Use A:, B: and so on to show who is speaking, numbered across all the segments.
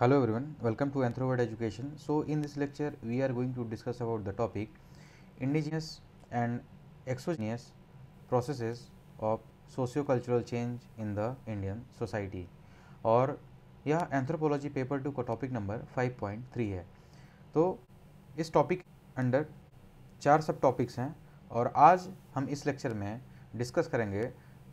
A: Hello everyone, welcome to Anthropoid Education. So in this lecture we are going to discuss about the topic indigenous and exogenous processes of socio-cultural change in the Indian society Or, यह anthropology paper two का topic number 5.3 है तो इस topic under चार सब topics हैं और आज हम इस लेक्चर में डिस्कस करेंगे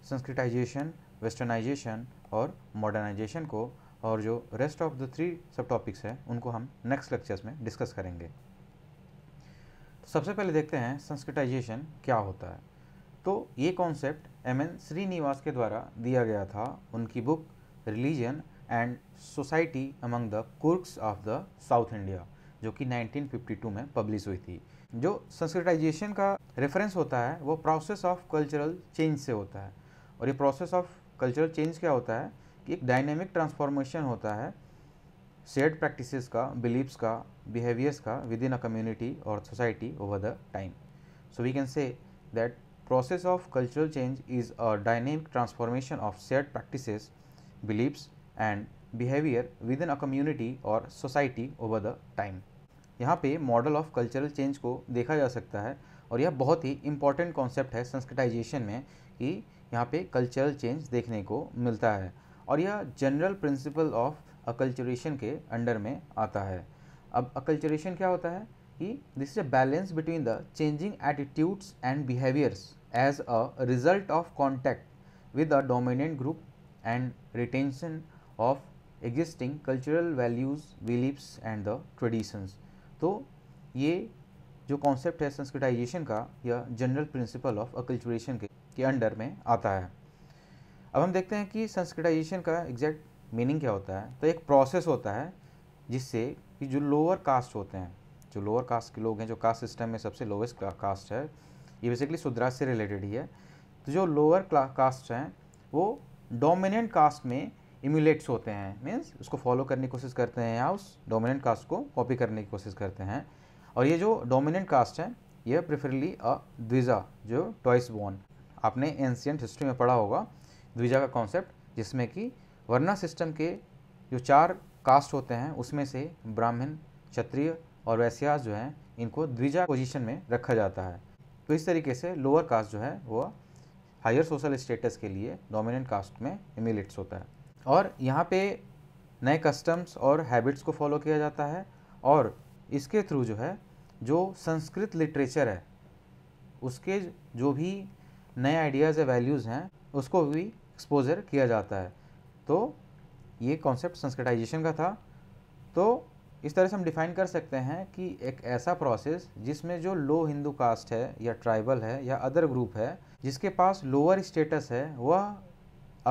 A: संस्कृताइजेशन वेस्टर्नाइजेशन और मॉडर्नाइजेशन को और जो रेस्ट ऑफ द थ्री सब टॉपिक्स हैं उनको हम नेक्स्ट लेक्चर्स में डिस्कस करेंगे तो सबसे पहले देखते हैं संस्कृताइजेशन क्या होता है तो ये कॉन्सेप्ट एम एन श्रीनिवास के द्वारा दिया गया था उनकी book religion and society among the Coorgs of the South India जो कि 1952 में पब्लिश हुई थी जो संस्कृताइजेशन का रेफरेंस होता है वो प्रोसेस ऑफ कल्चरल चेंज से होता है और ये प्रोसेस ऑफ कल्चरल चेंज क्या होता है कि एक डायनेमिक ट्रांसफॉर्मेशन होता है सेट प्रैक्टिस का बिलीव्स का बिहेवियर्स का विद इन अ कम्युनिटी और society over the time so we can say that process of cultural change is a dynamic transformation of set practice believes and behaviour within a community और society over the time यहाँ पे model of cultural change को देखा जा सकता है और यह बहुत ही इंपॉर्टेंट कॉन्सेप्ट है संस्कृटाइजेशन में कि यहाँ पे कल्चरल चेंज देखने को मिलता है और यह जनरल प्रिंसिपल ऑफ अकल्चरेशन के अंडर में आता है अब अकल्चरेशन क्या होता है कि this is a balance between the changing attitudes and behaviours as a result of contact with a dominant group and retention of existing cultural values beliefs and the traditions तो ये जो कॉन्सेप्ट है Sanskritisation का या general principle of अकल्चुरेशन के के under में आता है अब हम देखते हैं कि संस्कृटाइजेशन का एग्जैक्ट मीनिंग क्या होता है तो एक प्रोसेस होता है जिससे कि जो लोअर कास्ट होते हैं जो लोअर कास्ट के लोग हैं जो कास्ट सिस्टम में सबसे लोवेस्ट कास्ट है ये बेसिकली सुद्राज से रिलेटेड ही है तो जो लोअर कास्ट हैं वो डोमिनेंट कास्ट में इम्यूलेट्स होते हैं मीन्स उसको फॉलो करने की कोशिश करते हैं या उस डोमिनेंट कास्ट को कॉपी करने की कोशिश करते हैं और ये जो डोमिनेंट कास्ट है ये प्रेफरली अ द्विजा जो टॉइस बॉर्न आपने एंशियंट हिस्ट्री में पढ़ा होगा द्विजा का कॉन्सेप्ट जिसमें कि वर्णा सिस्टम के जो चार कास्ट होते हैं उसमें से ब्राह्मण क्षत्रिय और वैश्यास जो हैं इनको द्विजा पोजीशन में रखा जाता है तो इस तरीके से लोअर कास्ट जो है वह हायर सोशल स्टेटस के लिए डोमिनेंट कास्ट में इमिलेट्स होता है और यहाँ पे नए कस्टम्स और हैबिट्स को फॉलो किया जाता है और इसके थ्रू जो है जो संस्कृत लिटरेचर है उसके जो भी नए आइडियाज़ या वैल्यूज़ हैं उसको भी एक्सपोजर किया जाता है तो ये कॉन्सेप्ट संस्कृटाइजेशन का था तो इस तरह से हम डिफाइन कर सकते हैं कि एक ऐसा प्रोसेस जिसमें जो लो हिंदू कास्ट है या ट्राइबल है या अदर ग्रुप है जिसके पास लोअर स्टेटस है वह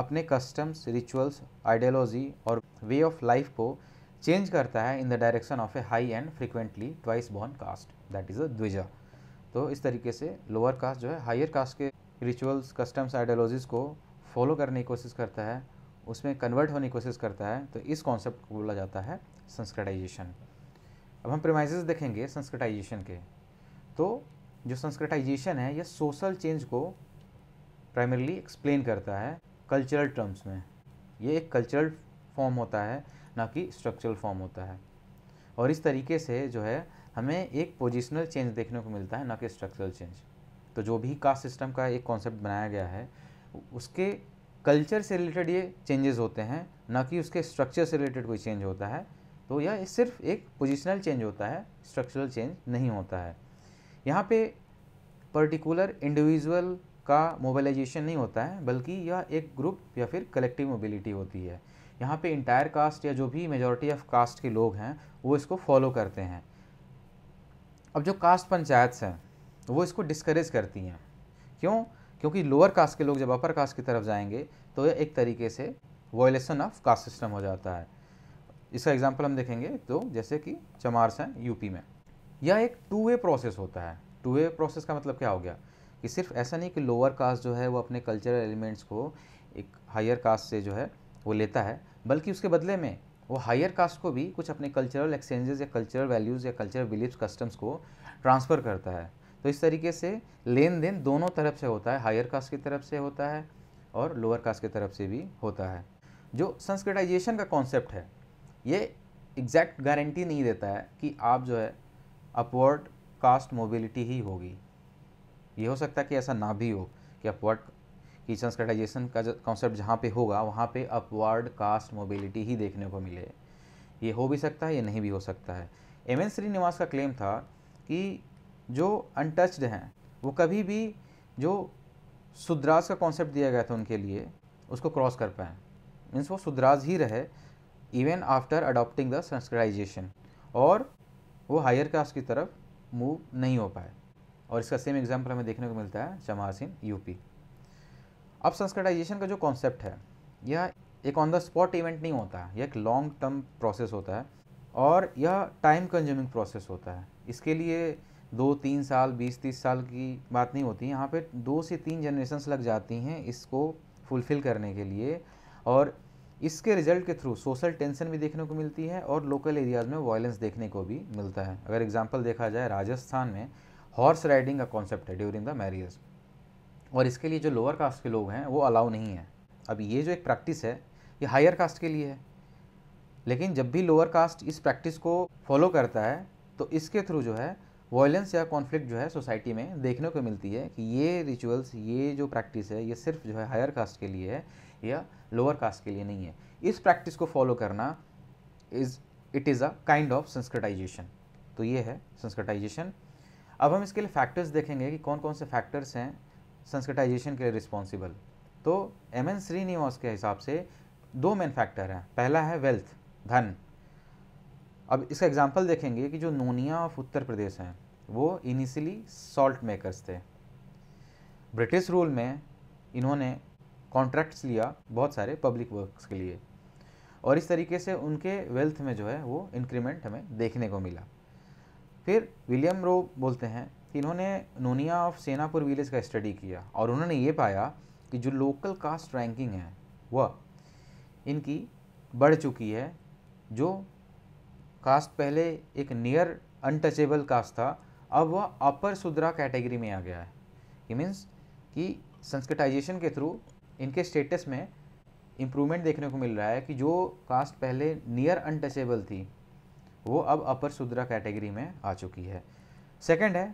A: अपने कस्टम्स रिचुअल्स आइडियोलॉजी और वे ऑफ लाइफ को चेंज करता है in the direction of a high and frequently twice born caste that is a dwija तो इस तरीके से लोअर कास्ट जो है हायर कास्ट के रिचुअल्स कस्टम्स आइडियोलॉजीज़ को फॉलो करने की कोशिश करता है उसमें कन्वर्ट होने की कोशिश करता है तो इस कॉन्सेप्ट को बोला जाता है संस्कृटाइजेशन अब हम प्रेमाइज देखेंगे संस्कृटाइजेशन के तो जो संस्कृटाइजेशन है यह सोशल चेंज को प्राइमरली एक्सप्लेन करता है कल्चरल टर्म्स में ये एक कल्चरल फॉर्म होता है ना कि स्ट्रक्चरल फॉर्म होता है और इस तरीके से जो है हमें एक पोजिशनल चेंज देखने को मिलता है ना कि स्ट्रक्चरल चेंज तो जो भी कास्ट सिस्टम का एक कॉन्सेप्ट बनाया गया है उसके कल्चर से रिलेटेड ये चेंजेस होते हैं ना कि उसके स्ट्रक्चर से रिलेटेड कोई चेंज होता है तो यह सिर्फ एक पोजिशनल चेंज होता है स्ट्रक्चरल चेंज नहीं होता है यहाँ पे पर्टिकुलर इंडिविजुअल का मोबिलाइजेशन नहीं होता है बल्कि यह एक ग्रुप या फिर कलेक्टिव मोबिलिटी होती है यहाँ पे इंटायर कास्ट या जो भी मेजॉरिटी ऑफ कास्ट के लोग हैं वो इसको फॉलो करते हैं अब जो कास्ट पंचायत हैं तो वो इसको डिस्करेज करती हैं क्यों क्योंकि लोअर कास्ट के लोग जब अपर कास्ट की तरफ जाएंगे तो यह एक तरीके से वॉयलेशन ऑफ कास्ट सिस्टम हो जाता है इसका एग्जाम्पल हम देखेंगे तो जैसे कि चमार्स हैं यूपी में यह एक टू वे प्रोसेस होता है टू वे प्रोसेस का मतलब क्या हो गया कि सिर्फ ऐसा नहीं कि लोअर कास्ट जो है वो अपने कल्चरल एलिमेंट्स को एक हायर कास्ट से जो है वो लेता है बल्कि उसके बदले में वो हायर कास्ट को भी कुछ अपने कल्चरल एक्सचेंजेस या कल्चरल वैल्यूज़ या कल्चरल बिलीव्स कस्टम्स को ट्रांसफ़र करता है तो इस तरीके से लेन देन दोनों तरफ से होता है हायर कास्ट की तरफ से होता है और लोअर कास्ट की तरफ से भी होता है जो संस्कृटाइजेशन का कॉन्सेप्ट है ये एग्जैक्ट गारंटी नहीं देता है कि आप जो है अपवर्ड कास्ट मोबिलिटी ही होगी ये हो सकता है कि ऐसा ना भी हो कि अपवर्ड की संस्कृटाइजेशन का जो कॉन्सेप्ट जहाँ पे होगा वहाँ पे अपवर्ड कास्ट मोबिलिटी ही देखने को मिले ये हो भी सकता है ये नहीं भी हो सकता है एम एन श्रीनिवास का क्लेम था कि जो अनटचड हैं वो कभी भी जो सुदराज का कॉन्सेप्ट दिया गया था उनके लिए उसको क्रॉस कर पाएँ मीन्स वो सुदराज ही रहे even after adopting the Sanskritization और वो हायर कास्ट की तरफ मूव नहीं हो पाए और इसका सेम एग्जाम्पल हमें देखने को मिलता है चमासिन यूपी अब संस्कृताइजेशन का जो कॉन्सेप्ट है यह एक ऑन द स्पॉट इवेंट नहीं होता है यह एक लॉन्ग टर्म प्रोसेस होता है और यह टाइम कंज्यूमिंग प्रोसेस होता है इसके लिए दो तीन साल बीस तीस साल की बात नहीं होती यहाँ पे दो से तीन जनरेशन्स लग जाती हैं इसको फुलफ़िल करने के लिए और इसके रिजल्ट के थ्रू सोशल टेंशन भी देखने को मिलती है और लोकल एरियाज़ में वायलेंस देखने को भी मिलता है अगर एग्जाम्पल देखा जाए राजस्थान में हॉर्स राइडिंग का कॉन्सेप्ट है ड्यूरिंग द मैरिज और इसके लिए जो लोअर कास्ट के लोग हैं वो अलाउ नहीं है अब ये जो एक प्रैक्टिस है ये हायर कास्ट के लिए है लेकिन जब भी लोअर कास्ट इस प्रैक्टिस को फॉलो करता है तो इसके थ्रू जो है वॉयलेंस या कॉन्फ्लिक्ट जो है सोसाइटी में देखने को मिलती है कि ये रिचुअल्स ये जो प्रैक्टिस है ये सिर्फ जो है हायर कास्ट के लिए है या लोअर कास्ट के लिए नहीं है इस प्रैक्टिस को फॉलो करना is it is a kind of Sanskritization तो ये है संस्कृटाइजेशन अब हम इसके लिए फैक्टर्स देखेंगे कि कौन कौन से फैक्टर्स हैं संस्कृटाइजेशन के लिए रिस्पॉन्सिबल तो एम एन श्रीनिवास के हिसाब से दो मेन फैक्टर हैं पहला है वेल्थ धन अब इसका एग्जाम्पल देखेंगे कि जो नूनिया ऑफ उत्तर प्रदेश हैं वो इनिशियली सॉल्ट मेकर्स थे ब्रिटिश रूल में इन्होंने कॉन्ट्रैक्ट्स लिया बहुत सारे पब्लिक वर्क्स के लिए और इस तरीके से उनके वेल्थ में जो है वो इंक्रीमेंट हमें देखने को मिला फिर विलियम रो बोलते हैं कि इन्होंने नूनिया ऑफ सेनापुर विलेज का स्टडी किया और उन्होंने ये पाया कि जो लोकल कास्ट रैंकिंग है वह इनकी बढ़ चुकी है जो कास्ट पहले एक नियर अनटचेबल कास्ट था अब वह अपर सुद्रा कैटेगरी में आ गया है ये मीन्स कि संस्कृटाइजेशन के थ्रू इनके स्टेटस में इम्प्रूवमेंट देखने को मिल रहा है कि जो कास्ट पहले नियर अनटचेबल थी वो अब अपर सुद्रा कैटेगरी में आ चुकी है सेकंड है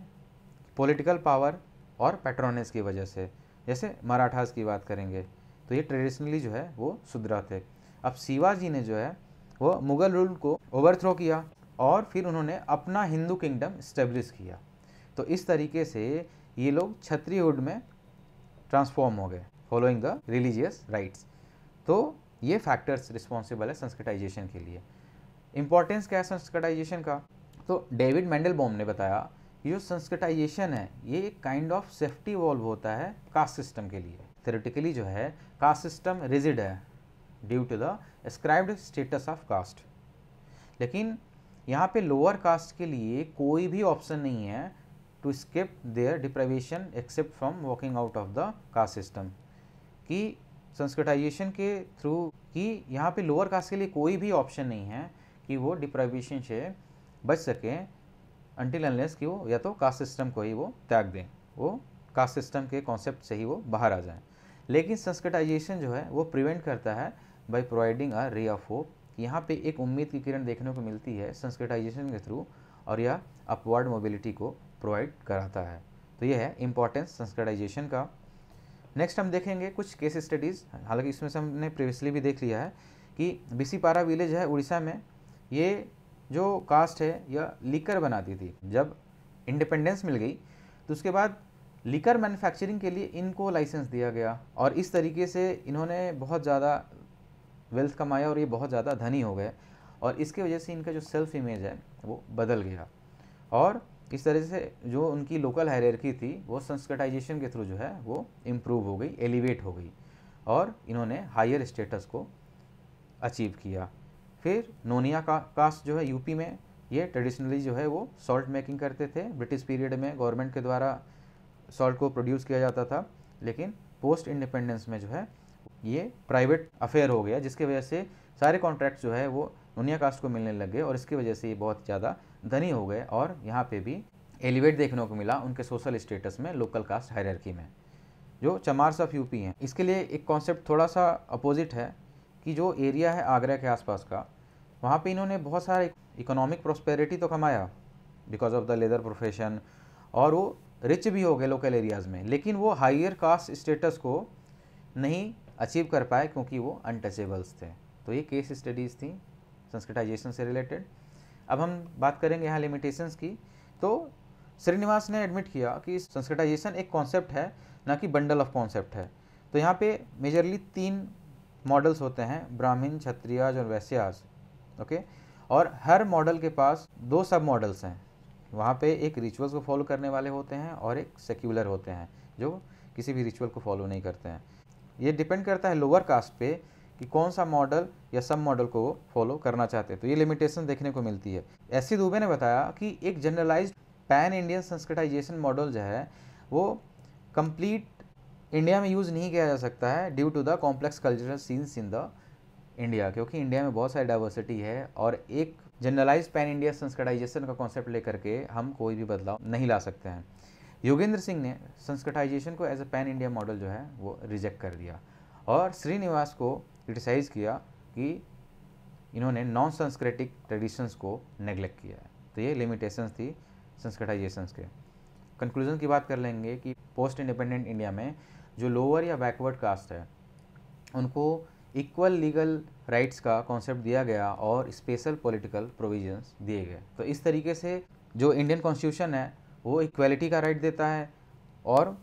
A: पॉलिटिकल पावर और पैट्रोनेस की वजह से जैसे मराठास की बात करेंगे तो ये ट्रेडिशनली जो है वो सुधरा थे अब शिवाजी ने जो है वो मुग़ल रूल को ओवरथ्रो किया और फिर उन्होंने अपना हिंदू किंगडम इस्टेब्लिश किया तो इस तरीके से ये लोग क्षत्रियहुड में ट्रांसफॉर्म हो गए फॉलोइंग द रिलीजियस राइट्स तो ये फैक्टर्स रिस्पॉन्सिबल है संस्कृटाइजेशन के लिए इम्पॉर्टेंस क्या है संस्कृटाइजेशन का तो डेविड मैंडलबॉम ने बताया कि जो संस्कृटाइजेशन है ये एक काइंड ऑफ सेफ्टी वॉल्व होता है कास्ट सिस्टम के लिए थेरेटिकली जो है कास्ट सिस्टम रिजिड है due to the ascribed status of caste लेकिन यहाँ पे लोअर कास्ट के लिए कोई भी ऑप्शन नहीं है to skip their deprivation except from walking out of the caste system कि संस्कृटाइजेशन के थ्रू कि यहाँ पे लोअर कास्ट के लिए कोई भी ऑप्शन नहीं है कि वो डिप्राइवेशन से बच सके अनटिल अनलेस कि वो या तो कास्ट सिस्टम को ही वो त्याग दें वो कास्ट सिस्टम के कॉन्सेप्ट से ही वो बाहर आ जाए लेकिन संस्कृटाइजेशन जो है वो प्रिवेंट करता है by providing a ray of hope यहाँ पे एक उम्मीद की किरण देखने को मिलती है संस्कृताइजेशन के थ्रू और यह अपवर्ड मोबिलिटी को प्रोवाइड कराता है तो यह है इम्पॉर्टेंस संस्कृताइजेशन का नेक्स्ट हम देखेंगे कुछ केस स्टडीज़ हालांकि इसमें से हमने प्रीवियसली भी देख लिया है कि बिसीपारा विलेज है उड़ीसा में ये जो कास्ट है यह लीकर बनाती थी जब इंडिपेंडेंस मिल गई तो उसके बाद लीकर मैन्युफैक्चरिंग के लिए इनको लाइसेंस दिया गया और इस तरीके से इन्होंने बहुत ज़्यादा वेल्थ कमाया और ये बहुत ज़्यादा धनी हो गए और इसके वजह से इनका जो सेल्फ इमेज है वो बदल गया और इस तरह से जो उनकी लोकल हायरकी थी वो संस्कृटाइजेशन के थ्रू जो है वो इम्प्रूव हो गई एलिवेट हो गई और इन्होंने हायर स्टेटस को अचीव किया फिर नोनिया का कास्ट जो है यूपी में ये ट्रेडिशनली जो है वो सॉल्ट मेकिंग करते थे ब्रिटिश पीरियड में गवर्नमेंट के द्वारा सॉल्ट को प्रोड्यूस किया जाता था लेकिन पोस्ट इंडिपेंडेंस में जो है ये प्राइवेट अफेयर हो गया जिसकी वजह से सारे कॉन्ट्रैक्ट जो है वो नोनिया कास्ट को मिलने लगे और इसकी वजह से ये बहुत ज़्यादा धनी हो गए और यहाँ पे भी एलिवेट देखने को मिला उनके सोशल स्टेटस में लोकल कास्ट हायरकी में जो चमार्स ऑफ यूपी हैं इसके लिए एक कॉन्सेप्ट थोड़ा सा अपोजिट है कि जो एरिया है आगरा के आसपास का वहाँ पे इन्होंने बहुत सारा इकोनॉमिक प्रॉस्पेरिटी तो कमाया because of the leather profession और वो रिच भी हो गए लोकल एरियाज़ में लेकिन वो हायर कास्ट स्टेटस को नहीं अचीव कर पाए क्योंकि वो अनटचेबल्स थे तो ये केस स्टडीज़ थी संस्कृताइजेशन से रिलेटेड अब हम बात करेंगे यहाँ लिमिटेशंस की तो श्रीनिवास ने एडमिट किया कि संस्कृताइजेशन एक कॉन्सेप्ट है ना कि बंडल ऑफ कॉन्सेप्ट है तो यहाँ पे मेजरली तीन मॉडल्स होते हैं ब्राह्मीण क्षत्रियाज और वैश्याज ओके और हर मॉडल के पास दो सब मॉडल्स हैं वहाँ पे एक रिचुअल्स को फॉलो करने वाले होते हैं और एक सेक्युलर होते हैं जो किसी भी रिचुअल को फॉलो नहीं करते हैं ये डिपेंड करता है लोअर कास्ट पे कि कौन सा मॉडल या सब मॉडल को फॉलो करना चाहते हैं तो ये लिमिटेशन देखने को मिलती है ऐसी दुबे ने बताया कि एक generalize pan Indian Sanskritization model जो है वो कंप्लीट इंडिया में यूज़ नहीं किया जा सकता है due to the complex cultural scenes in the India क्योंकि इंडिया में बहुत सारी डाइवर्सिटी है और एक जनरलाइज पैन इंडिया संस्कृटाइजेशन का कॉन्सेप्ट लेकर के हम कोई भी बदलाव नहीं ला सकते हैं योगेंद्र सिंह ने संस्कृताइजेशन को as a pan India model जो है वो रिजेक्ट कर दिया और श्रीनिवास को क्रिटिसाइज़ किया कि इन्होंने नॉन संस्कृतिक ट्रेडिशंस को नेग्लेक्ट किया है तो ये लिमिटेशंस थी संस्कृताइजेशंस के कंक्लूजन की बात कर लेंगे कि पोस्ट इंडिपेंडेंट इंडिया में जो लोअर या बैकवर्ड कास्ट है उनको इक्वल लीगल राइट्स का कॉन्सेप्ट दिया गया और स्पेशल पॉलिटिकल प्रोविजंस दिए गए तो इस तरीके से जो इंडियन कॉन्स्टिट्यूशन है वो इक्वलिटी का राइट देता है और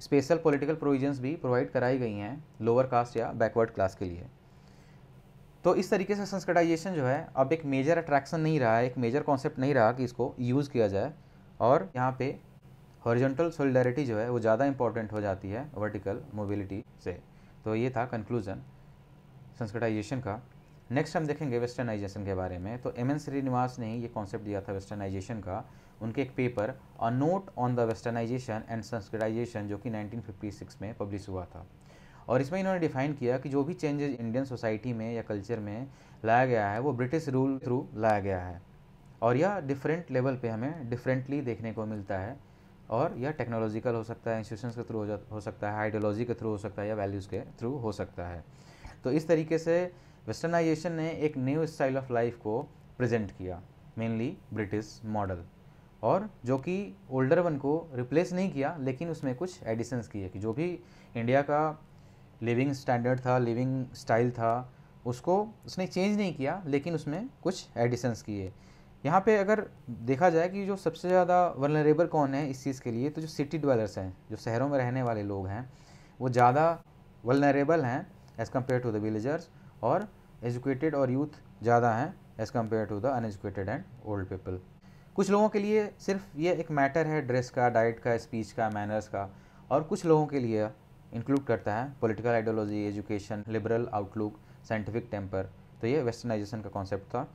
A: स्पेशल पॉलिटिकल प्रोविजंस भी प्रोवाइड कराई गई हैं लोअर कास्ट या बैकवर्ड क्लास के लिए तो इस तरीके से संस्कृताइजेशन जो है अब एक मेजर अट्रैक्शन नहीं रहा एक मेजर कॉन्सेप्ट नहीं रहा कि इसको यूज़ किया जाए और यहाँ पे हॉरिजॉन्टल सोलिडरिटी जो है वो ज़्यादा इंपॉर्टेंट हो जाती है वर्टिकल मोबिलिटी से तो ये था कंक्लूजन संस्कृताइजेशन का नेक्स्ट हम देखेंगे वेस्टर्नाइजेशन के बारे में तो एम एन श्रीनिवास ने ही ये कॉन्सेप्ट दिया था वेस्टर्नाइजेशन का उनके एक paper a note on the westernization and Sanskritization जो कि 1956 में पब्लिश हुआ था और इसमें इन्होंने डिफाइन किया कि जो भी चेंजेस इंडियन सोसाइटी में या कल्चर में लाया गया है वो ब्रिटिश रूल थ्रू लाया गया है और यह डिफरेंट लेवल पे हमें डिफरेंटली देखने को मिलता है और यह टेक्नोलॉजिकल हो सकता है इंस्टीट्यूशन के थ्रू हो, हो सकता है आइडियोलॉजी के थ्रू हो सकता है या वैल्यूज़ के थ्रू हो सकता है तो इस तरीके से वेस्टर्नाइजेशन ने एक न्यू स्टाइल ऑफ लाइफ को प्रेजेंट किया मेनली ब्रिटिश मॉडल और जो कि ओल्डर वन को रिप्लेस नहीं किया लेकिन उसमें कुछ एडिशंस किए कि जो भी इंडिया का लिविंग स्टैंडर्ड था लिविंग स्टाइल था उसको उसने चेंज नहीं किया लेकिन उसमें कुछ एडिशंस किए यहाँ पे अगर देखा जाए कि जो सबसे ज़्यादा वर्नरेबल कौन है इस चीज़ के लिए तो जो सिटी डवेलर्स हैं जो शहरों में रहने वाले लोग हैं वो ज़्यादा वलनरेबल हैं as compare to the villagers और एजुकेटेड और यूथ ज़्यादा हैं as compare to the uneducated and old people कुछ लोगों के लिए सिर्फ ये एक मैटर है ड्रेस का डाइट का स्पीच का मैनर्स का और कुछ लोगों के लिए इंक्लूड करता है political ideology education liberal outlook scientific temper तो ये वेस्टर्नाइजेशन का कॉन्सेप्ट था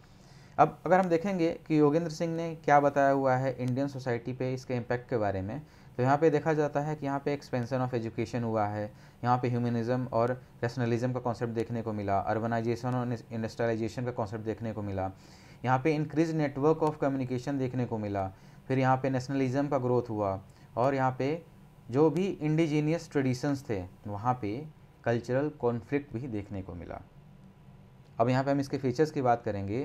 A: अब अगर हम देखेंगे कि योगेंद्र सिंह ने क्या बताया हुआ है इंडियन सोसाइटी पे इसके इम्पैक्ट के बारे में तो यहाँ पे देखा जाता है कि यहाँ पे एक्सपेंशन ऑफ एजुकेशन हुआ है यहाँ पे ह्यूमनिज्म और रैशनलिज्म का कॉन्सेप्ट देखने को मिला अर्बनाइजेशन और इंडस्ट्रियलाइजेशन का कॉन्सेप्ट देखने को मिला यहाँ पे इंक्रीज नेटवर्क ऑफ कम्युनिकेशन देखने को मिला फिर यहाँ पे नेशनलिज्म का ग्रोथ हुआ और यहाँ पे जो भी इंडिजीनियस ट्रेडिशंस थे वहाँ पे कल्चरल कॉन्फ्लिक्ट भी देखने को मिला अब यहाँ पे हम इसके फीचर्स की बात करेंगे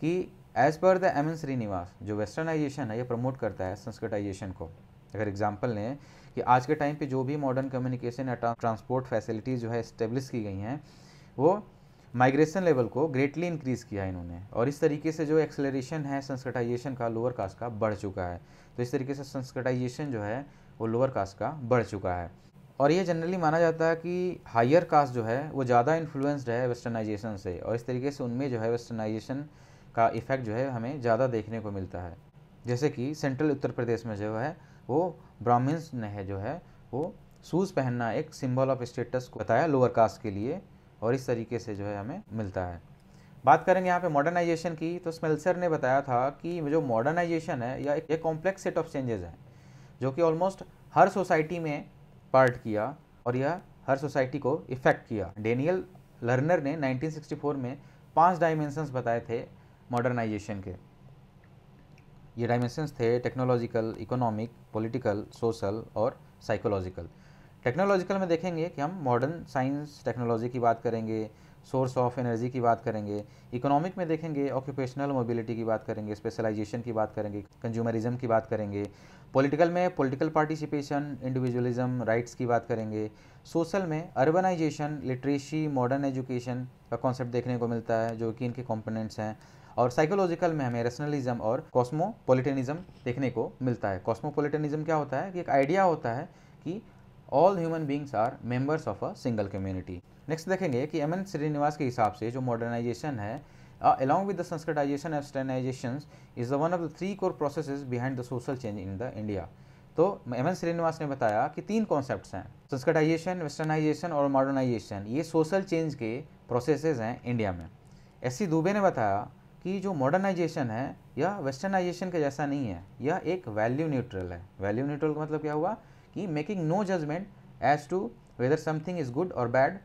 A: कि as per the M N Srinivas जो वेस्टर्नाइजेशन है ये प्रमोट करता है संस्कृताइजेशन को अगर एग्जाम्पल लें कि आज के टाइम पे जो भी मॉडर्न कम्युनिकेशन या ट्रांसपोर्ट फैसिलिटीज़ जो है इस्टेब्लिश की गई हैं वो माइग्रेशन लेवल को ग्रेटली इंक्रीज़ किया इन्होंने और इस तरीके से जो एक्सेलरेशन है संस्कृटाइजेशन का लोअर कास्ट का बढ़ चुका है तो इस तरीके से संस्कृटाइजेशन जो है वो लोअर कास्ट का बढ़ चुका है और ये जनरली माना जाता है कि हायर कास्ट जो है वो ज़्यादा इन्फ्लुएंस्ड है वेस्टर्नाइजेशन से और इस तरीके से उनमें जो है वेस्टर्नाइजेशन का इफ़ेक्ट जो है हमें ज़्यादा देखने को मिलता है जैसे कि सेंट्रल उत्तर प्रदेश में जो है वो ब्राह्मण्स ने है जो है वो शूज़ पहनना एक सिंबल ऑफ स्टेटस को बताया लोअर कास्ट के लिए और इस तरीके से जो है हमें मिलता है बात करेंगे यहाँ पे मॉडर्नाइजेशन की तो स्मेल्सर ने बताया था कि जो मॉडर्नाइजेशन है या एक कॉम्प्लेक्स सेट ऑफ चेंजेस हैं जो कि ऑलमोस्ट हर सोसाइटी में पार्ट किया और यह हर सोसाइटी को इफ़ेक्ट किया डेनियल लर्नर ने 1964 में पांच डायमेंशंस बताए थे मॉडर्नाइजेशन के ये डायमेंशंस थे टेक्नोलॉजिकल इकोनॉमिक पॉलिटिकल सोशल और साइकोलॉजिकल टेक्नोलॉजिकल में देखेंगे कि हम मॉडर्न साइंस टेक्नोलॉजी की बात करेंगे सोर्स ऑफ एनर्जी की बात करेंगे इकोनॉमिक में देखेंगे ऑक्यूपेशनल मोबिलिटी की बात करेंगे स्पेशलाइजेशन की बात करेंगे कंज्यूमरिज्म की बात करेंगे पॉलिटिकल में पॉलिटिकल पार्टिसिपेशन इंडिविजुअलिज्म राइट्स की बात करेंगे सोशल में अर्बनाइजेशन लिटरेसी मॉडर्न एजुकेशन का कॉन्सेप्ट देखने को मिलता है जो कि इनके कॉम्पोनेंट्स हैं और साइकोलॉजिकल में हमें रेशनलिज्म और कॉस्मोपोलिटनिज्म देखने को मिलता है कॉस्मोपोलिटेनिज्म क्या होता है कि एक आइडिया होता है कि all human beings are members of a single community next देखेंगे कि एम एन श्रीनिवास के हिसाब से जो मॉडर्नाइजेशन है along with the Sanskritization and Westernizations is the one of the three core process behind the social change in the India तो M N Srinivas ने बताया कि तीन कॉन्सेप्ट हैं संस्कृताइजेशन वेस्टर्नाइजेशन और मॉडर्नाइजेशन ये सोशल चेंज के प्रोसेस हैं इंडिया में एस सी दुबे ने बताया कि जो मॉडर्नाइजेशन है यह वेस्टर्नाइजेशन के जैसा नहीं है यह एक वैल्यू न्यूट्रल है वैल्यू न्यूट्रल का मतलब क्या हुआ कि making no judgement as to whether something is good और बैड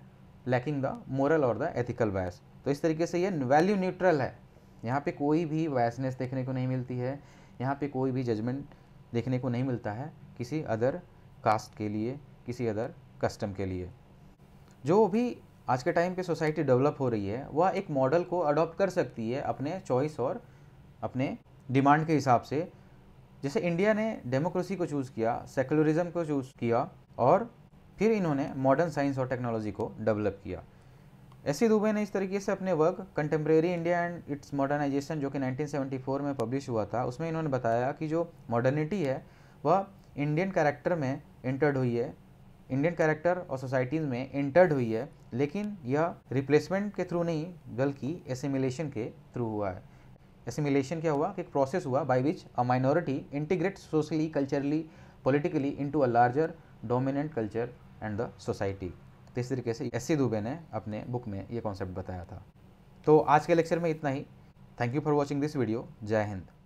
A: लैकिंग द moral और द एथिकल वैस तो इस तरीके से ये वैल्यू न्यूट्रल है यहाँ पे कोई भी वैसनेस देखने को नहीं मिलती है यहाँ पे कोई भी जजमेंट देखने को नहीं मिलता है किसी अदर कास्ट के लिए किसी अदर कस्टम के लिए जो भी आज के टाइम पे सोसाइटी डेवलप हो रही है वह एक मॉडल को अडॉप्ट कर सकती है अपने चॉइस और अपने डिमांड के हिसाब से जैसे इंडिया ने डेमोक्रेसी को चूज़ किया सेकुलरिज्म को चूज़ किया और फिर इन्होंने मॉडर्न साइंस और टेक्नोलॉजी को डेवलप किया सी दुबे ने इस तरीके से अपने work contemporary India and its modernization जो कि 1974 में पब्लिश हुआ था उसमें इन्होंने बताया कि जो मॉडर्निटी है वह इंडियन कैरेक्टर में इंटर्ड हुई है इंडियन कैरेक्टर और सोसाइटीज़ में इंटर्ड हुई है लेकिन यह रिप्लेसमेंट के थ्रू नहीं बल्कि एसिमिलेशन के थ्रू हुआ है एसिमिलेशन क्या हुआ कि एक प्रोसेस हुआ by which a minority integrate socially culturally politically into a larger dominant culture and the society तो इस तरीके से एस सी दुबे ने अपने बुक में ये कॉन्सेप्ट बताया था तो आज के लेक्चर में इतना ही thank you for watching this video जय हिंद